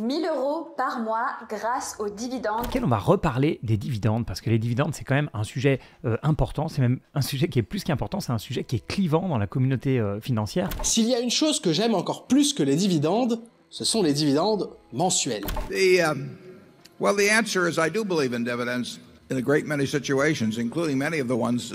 1000 euros par mois grâce aux dividendes. on va reparler des dividendes parce que les dividendes c'est quand même un sujet euh, important, c'est même un sujet qui est plus qu'important, c'est un sujet qui est clivant dans la communauté euh, financière. S'il y a une chose que j'aime encore plus que les dividendes, ce sont les dividendes mensuels. Um, well, the answer is I do believe in dividends in a great many situations, including many of the ones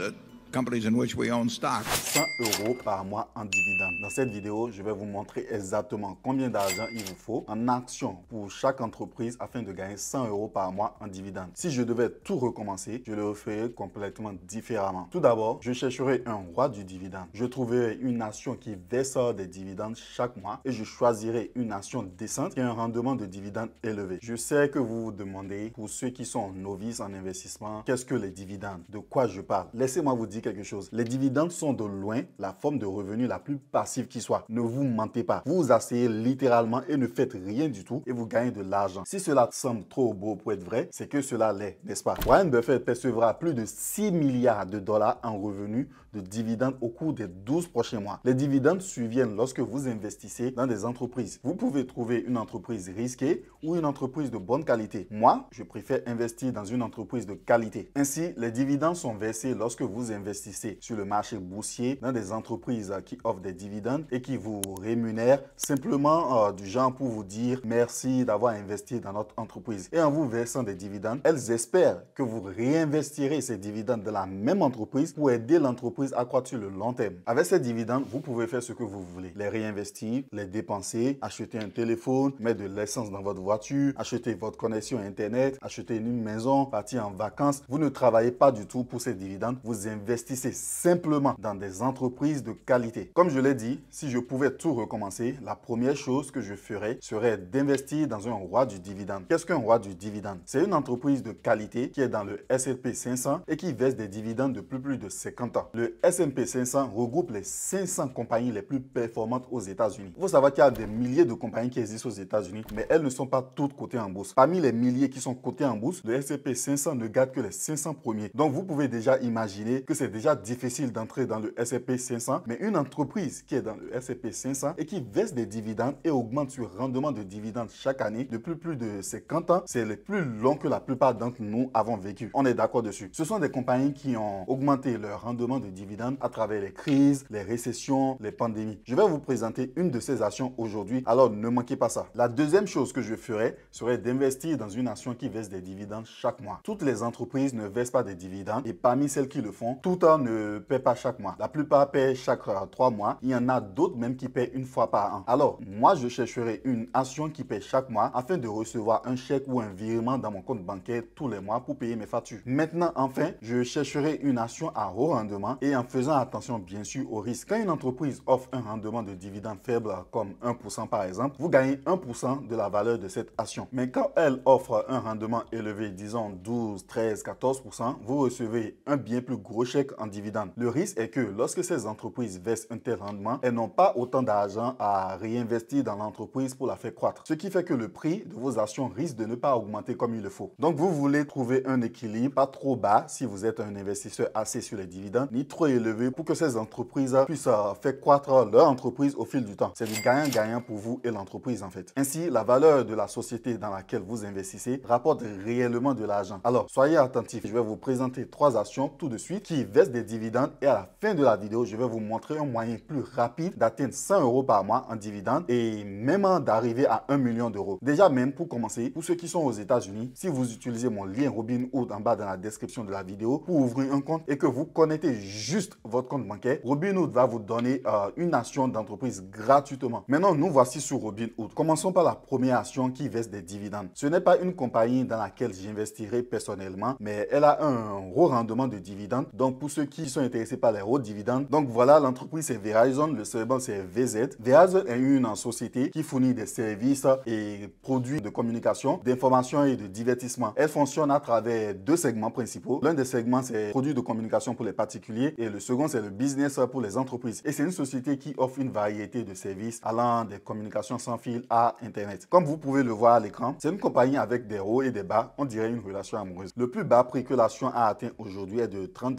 100 euros par mois en dividendes. Dans cette vidéo, je vais vous montrer exactement combien d'argent il vous faut en action pour chaque entreprise afin de gagner 100 euros par mois en dividendes. Si je devais tout recommencer, je le ferais complètement différemment. Tout d'abord, je chercherai un roi du dividende. Je trouverai une nation qui verse des dividendes chaque mois et je choisirais une nation décente qui a un rendement de dividende élevé. Je sais que vous vous demandez, pour ceux qui sont novices en investissement, qu'est-ce que les dividendes De quoi je parle Laissez-moi vous dire quelque chose. Les dividendes sont de loin la forme de revenu la plus passive qui soit. Ne vous mentez pas. Vous vous asseyez littéralement et ne faites rien du tout et vous gagnez de l'argent. Si cela semble trop beau pour être vrai, c'est que cela l'est, n'est-ce pas Warren Buffett percevra plus de 6 milliards de dollars en revenus de dividendes au cours des 12 prochains mois. Les dividendes surviennent lorsque vous investissez dans des entreprises. Vous pouvez trouver une entreprise risquée ou une entreprise de bonne qualité. Moi, je préfère investir dans une entreprise de qualité. Ainsi, les dividendes sont versés lorsque vous investissez sur le marché boursier dans des entreprises euh, qui offrent des dividendes et qui vous rémunèrent simplement euh, du genre pour vous dire merci d'avoir investi dans notre entreprise. Et en vous versant des dividendes, elles espèrent que vous réinvestirez ces dividendes dans la même entreprise pour aider l'entreprise à croître sur le long terme. Avec ces dividendes, vous pouvez faire ce que vous voulez. Les réinvestir, les dépenser, acheter un téléphone, mettre de l'essence dans votre voiture, acheter votre connexion Internet, acheter une maison, partir en vacances. Vous ne travaillez pas du tout pour ces dividendes. Vous investissez investissez simplement dans des entreprises de qualité. Comme je l'ai dit, si je pouvais tout recommencer, la première chose que je ferais serait d'investir dans un roi du dividende. Qu'est-ce qu'un roi du dividende C'est une entreprise de qualité qui est dans le S&P 500 et qui verse des dividendes depuis plus de 50 ans. Le S&P 500 regroupe les 500 compagnies les plus performantes aux États-Unis. Vous savez qu'il y a des milliers de compagnies qui existent aux États-Unis, mais elles ne sont pas toutes cotées en bourse. Parmi les milliers qui sont cotées en bourse, le S&P 500 ne garde que les 500 premiers. Donc vous pouvez déjà imaginer que c'est déjà difficile d'entrer dans le S&P 500, mais une entreprise qui est dans le S&P 500 et qui verse des dividendes et augmente son rendement de dividendes chaque année depuis plus de 50 ans, c'est le plus long que la plupart d'entre nous avons vécu. On est d'accord dessus. Ce sont des compagnies qui ont augmenté leur rendement de dividendes à travers les crises, les récessions, les pandémies. Je vais vous présenter une de ces actions aujourd'hui, alors ne manquez pas ça. La deuxième chose que je ferai serait d'investir dans une action qui verse des dividendes chaque mois. Toutes les entreprises ne versent pas des dividendes et parmi celles qui le font, tout ne paie pas chaque mois. La plupart paient chaque euh, trois mois. Il y en a d'autres même qui paient une fois par an. Alors, moi, je chercherai une action qui paie chaque mois afin de recevoir un chèque ou un virement dans mon compte bancaire tous les mois pour payer mes factures. Maintenant, enfin, je chercherai une action à haut rendement et en faisant attention, bien sûr, au risque. Quand une entreprise offre un rendement de dividende faible euh, comme 1% par exemple, vous gagnez 1% de la valeur de cette action. Mais quand elle offre un rendement élevé, disons 12, 13, 14%, vous recevez un bien plus gros chèque en dividendes. Le risque est que lorsque ces entreprises versent un tel rendement, elles n'ont pas autant d'argent à réinvestir dans l'entreprise pour la faire croître. Ce qui fait que le prix de vos actions risque de ne pas augmenter comme il le faut. Donc vous voulez trouver un équilibre pas trop bas si vous êtes un investisseur assez sur les dividendes, ni trop élevé pour que ces entreprises puissent euh, faire croître leur entreprise au fil du temps. C'est du gagnant-gagnant pour vous et l'entreprise en fait. Ainsi, la valeur de la société dans laquelle vous investissez rapporte réellement de l'argent. Alors, soyez attentifs. Je vais vous présenter trois actions tout de suite qui verse des dividendes et à la fin de la vidéo, je vais vous montrer un moyen plus rapide d'atteindre 100 euros par mois en dividendes et même d'arriver à 1 million d'euros. Déjà même pour commencer, pour ceux qui sont aux États-Unis, si vous utilisez mon lien Robinhood en bas dans la description de la vidéo pour ouvrir un compte et que vous connectez juste votre compte bancaire, Robinhood va vous donner euh, une action d'entreprise gratuitement. Maintenant, nous voici sur Robinhood. Commençons par la première action qui verse des dividendes. Ce n'est pas une compagnie dans laquelle j'investirai personnellement, mais elle a un gros rendement de dividendes. Donc, pour pour ceux qui sont intéressés par les hauts dividendes. Donc voilà, l'entreprise c'est Verizon, le célèbre c'est VZ. Verizon est une société qui fournit des services et produits de communication, d'information et de divertissement. Elle fonctionne à travers deux segments principaux. L'un des segments c'est produits de communication pour les particuliers et le second c'est le business pour les entreprises. Et c'est une société qui offre une variété de services allant des communications sans fil à Internet. Comme vous pouvez le voir à l'écran, c'est une compagnie avec des hauts et des bas. On dirait une relation amoureuse. Le plus bas prix que l'action a atteint aujourd'hui est de 30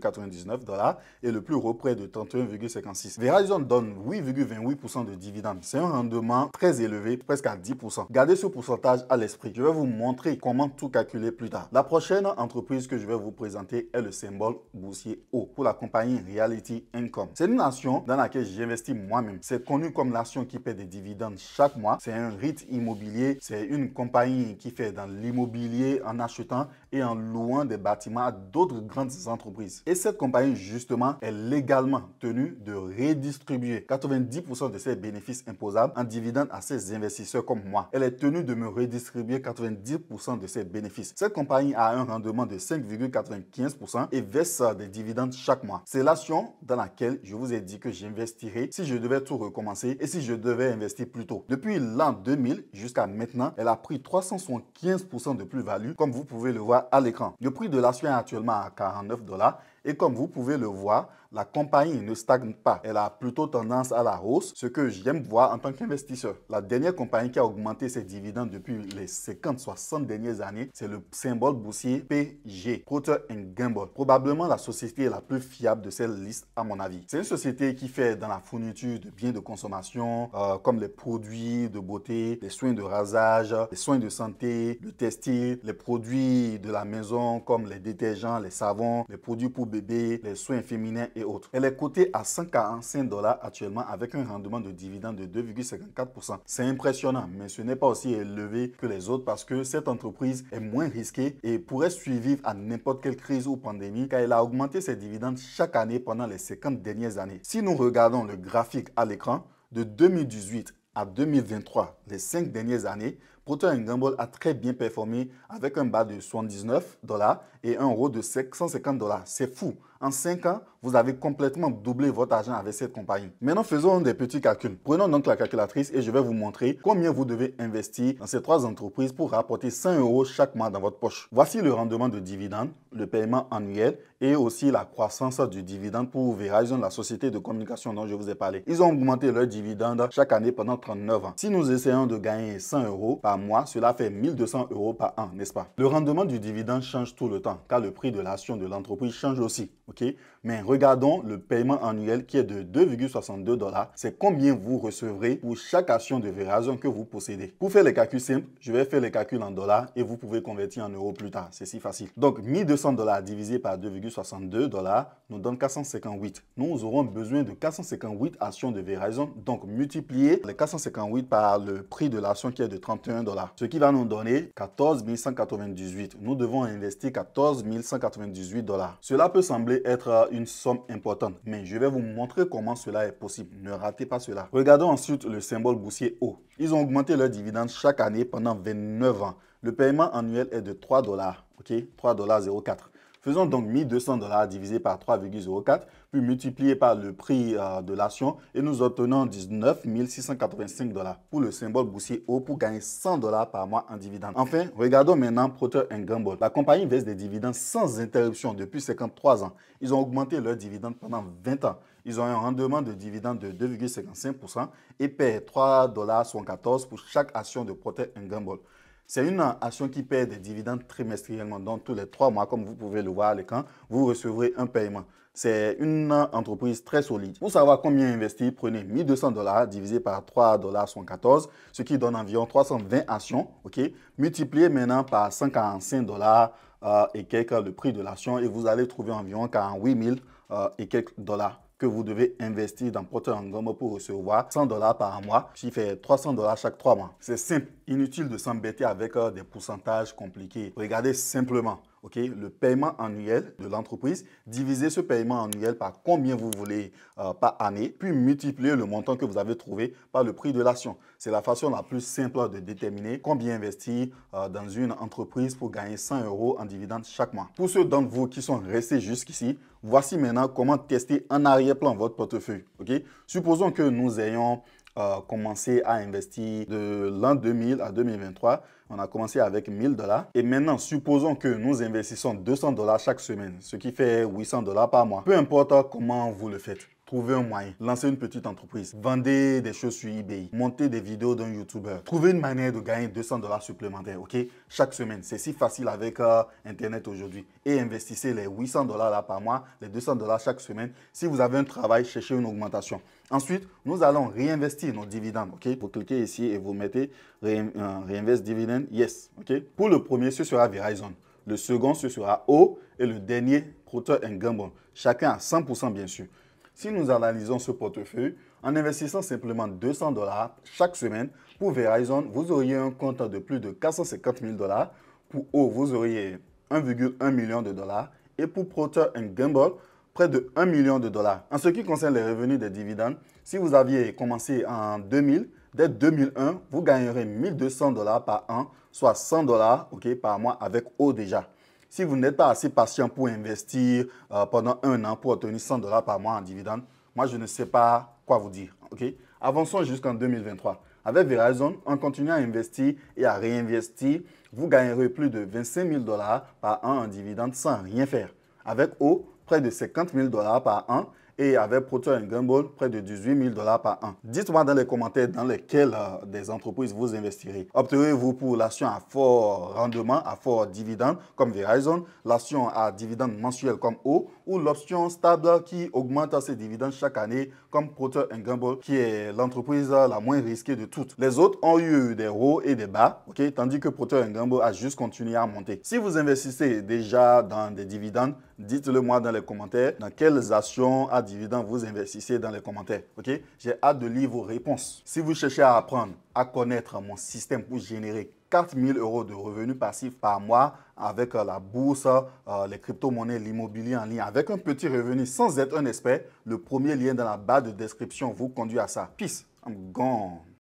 99 dollars et le plus près de 31,56. Verizon donne 8,28% de dividendes. C'est un rendement très élevé, presque à 10%. Gardez ce pourcentage à l'esprit. Je vais vous montrer comment tout calculer plus tard. La prochaine entreprise que je vais vous présenter est le symbole boursier O pour la compagnie Reality Income. C'est une nation dans laquelle j'investis moi-même. C'est connu comme nation qui paie des dividendes chaque mois. C'est un rite immobilier. C'est une compagnie qui fait dans l'immobilier en achetant et en louant des bâtiments à d'autres grandes entreprises. Et cette compagnie, justement, est légalement tenue de redistribuer 90% de ses bénéfices imposables en dividendes à ses investisseurs comme moi. Elle est tenue de me redistribuer 90% de ses bénéfices. Cette compagnie a un rendement de 5,95% et verse des dividendes chaque mois. C'est l'action dans laquelle je vous ai dit que j'investirais si je devais tout recommencer et si je devais investir plus tôt. Depuis l'an 2000 jusqu'à maintenant, elle a pris 375% de plus-value, comme vous pouvez le voir à l'écran. Le prix de la est actuellement à 49 dollars et comme vous pouvez le voir, la compagnie ne stagne pas. Elle a plutôt tendance à la hausse, ce que j'aime voir en tant qu'investisseur. La dernière compagnie qui a augmenté ses dividendes depuis les 50-60 dernières années, c'est le symbole boursier PG, Procter Gamble. Probablement la société la plus fiable de cette liste à mon avis. C'est une société qui fait dans la fourniture de biens de consommation euh, comme les produits de beauté, les soins de rasage, les soins de santé, le textile, les produits de la maison comme les détergents, les savons, les produits pour les soins féminins et autres. Elle est cotée à 145 dollars actuellement avec un rendement de dividende de 2,54%. C'est impressionnant, mais ce n'est pas aussi élevé que les autres parce que cette entreprise est moins risquée et pourrait survivre à n'importe quelle crise ou pandémie car elle a augmenté ses dividendes chaque année pendant les 50 dernières années. Si nous regardons le graphique à l'écran, de 2018 à 2023, les 5 dernières années, Procter Gamble a très bien performé avec un bas de 79 dollars et un euro de 150 dollars. C'est fou. En 5 ans, vous avez complètement doublé votre argent avec cette compagnie. Maintenant, faisons des petits calculs. Prenons donc la calculatrice et je vais vous montrer combien vous devez investir dans ces trois entreprises pour rapporter 100 euros chaque mois dans votre poche. Voici le rendement de dividende, le paiement annuel et aussi la croissance du dividende pour Verizon, la société de communication dont je vous ai parlé. Ils ont augmenté leur dividende chaque année pendant 39 ans. Si nous essayons de gagner 100 euros par mois, cela fait 1200 euros par an, n'est-ce pas Le rendement du dividende change tout le temps car le prix de l'action de l'entreprise change aussi. OK Mais regardons le paiement annuel qui est de 2,62 dollars. C'est combien vous recevrez pour chaque action de Verizon que vous possédez. Pour faire les calculs simples, je vais faire les calculs en dollars et vous pouvez convertir en euros plus tard. C'est si facile. Donc 1200 dollars divisé par 2,62 dollars nous donne 458. Nous aurons besoin de 458 actions de Verizon. Donc multiplier les 458 par le prix de l'action qui est de 31 dollars, ce qui va nous donner 14 198. Nous devons investir 14 14 dollars. Cela peut sembler être euh, une somme importante, mais je vais vous montrer comment cela est possible. Ne ratez pas cela. Regardons ensuite le symbole boursier haut Ils ont augmenté leurs dividendes chaque année pendant 29 ans. Le paiement annuel est de 3 dollars, ok 3,04 Faisons donc 1200 dollars divisé par 3,04 puis multiplié par le prix euh, de l'action et nous obtenons 19 685 dollars pour le symbole boursier haut pour gagner 100 dollars par mois en dividendes. Enfin, regardons maintenant Procter Gamble. La compagnie verse des dividendes sans interruption depuis 53 ans. Ils ont augmenté leurs dividendes pendant 20 ans. Ils ont un rendement de dividendes de 2,55% et paient 3,14 pour chaque action de Procter Gamble. C'est une action qui paie des dividendes trimestriellement. Donc, tous les trois mois, comme vous pouvez le voir à l'écran, vous recevrez un paiement. C'est une entreprise très solide. Pour savoir combien investir, prenez 1200 dollars divisé par 3 ce qui donne environ 320 actions. Multipliez maintenant par 145 dollars euh, et quelques le prix de l'action et vous allez trouver environ 48 000 euh, et quelques dollars que vous devez investir dans Porter Gomme pour recevoir 100 dollars par mois, qui fait 300 dollars chaque 3 mois. C'est simple, inutile de s'embêter avec euh, des pourcentages compliqués. Regardez simplement le paiement annuel de l'entreprise, divisez ce paiement annuel par combien vous voulez euh, par année, puis multipliez le montant que vous avez trouvé par le prix de l'action. C'est la façon la plus simple de déterminer combien investir euh, dans une entreprise pour gagner 100 euros en dividendes chaque mois. Pour ceux d'entre vous qui sont restés jusqu'ici, voici maintenant comment tester en arrière-plan votre portefeuille. Supposons que nous ayons commencer euh, commencé à investir de l'an 2000 à 2023. On a commencé avec 1000 dollars. Et maintenant, supposons que nous investissons 200 dollars chaque semaine, ce qui fait 800 dollars par mois. Peu importe comment vous le faites. Trouvez un moyen. Lancez une petite entreprise. Vendez des choses sur eBay. Montez des vidéos d'un YouTuber. Trouvez une manière de gagner 200 dollars supplémentaires, OK Chaque semaine. C'est si facile avec euh, Internet aujourd'hui. Et investissez les 800 dollars là par mois, les 200 dollars chaque semaine. Si vous avez un travail, cherchez une augmentation. Ensuite, nous allons réinvestir nos dividendes, OK Vous cliquez ici et vous mettez euh, réinvest dividend, yes, OK Pour le premier, ce sera Verizon. Le second, ce sera O. Et le dernier, and Gamble. Chacun à 100% bien sûr. Si nous analysons ce portefeuille, en investissant simplement 200 dollars chaque semaine pour Verizon, vous auriez un compte de plus de 450 000 dollars. Pour O, vous auriez 1,1 million de dollars. Et pour Procter Gamble, près de 1 million de dollars. En ce qui concerne les revenus des dividendes, si vous aviez commencé en 2000, dès 2001, vous gagnerez 1200 dollars par an, soit 100 dollars par mois avec O déjà. Si vous n'êtes pas assez patient pour investir euh, pendant un an pour obtenir 100 dollars par mois en dividende, moi, je ne sais pas quoi vous dire. Avançons jusqu'en 2023. Avec Verizon, en continuant à investir et à réinvestir, vous gagnerez plus de 25 000 dollars par an en dividende sans rien faire. Avec O, près de 50 000 dollars par an et avec Proter Gamble, près de 18 000 dollars par an. Dites-moi dans les commentaires dans lesquelles euh, des entreprises vous investirez. Opterez-vous pour l'action à fort rendement, à fort dividende comme Verizon, l'action à dividende mensuel comme O ou l'option stable qui augmente ses dividendes chaque année comme Proter Gamble qui est l'entreprise la moins risquée de toutes. Les autres ont eu des hauts et des bas, ok, tandis que Proter Gamble a juste continué à monter. Si vous investissez déjà dans des dividendes, Dites-le moi dans les commentaires, dans quelles actions à dividendes vous investissez dans les commentaires. Ok J'ai hâte de lire vos réponses. Si vous cherchez à apprendre, à connaître mon système pour générer 4000 euros de revenus passifs par mois avec euh, la bourse, euh, les crypto-monnaies, l'immobilier en ligne, avec un petit revenu sans être un expert, le premier lien dans la barre de description vous conduit à ça. Peace, I'm gone.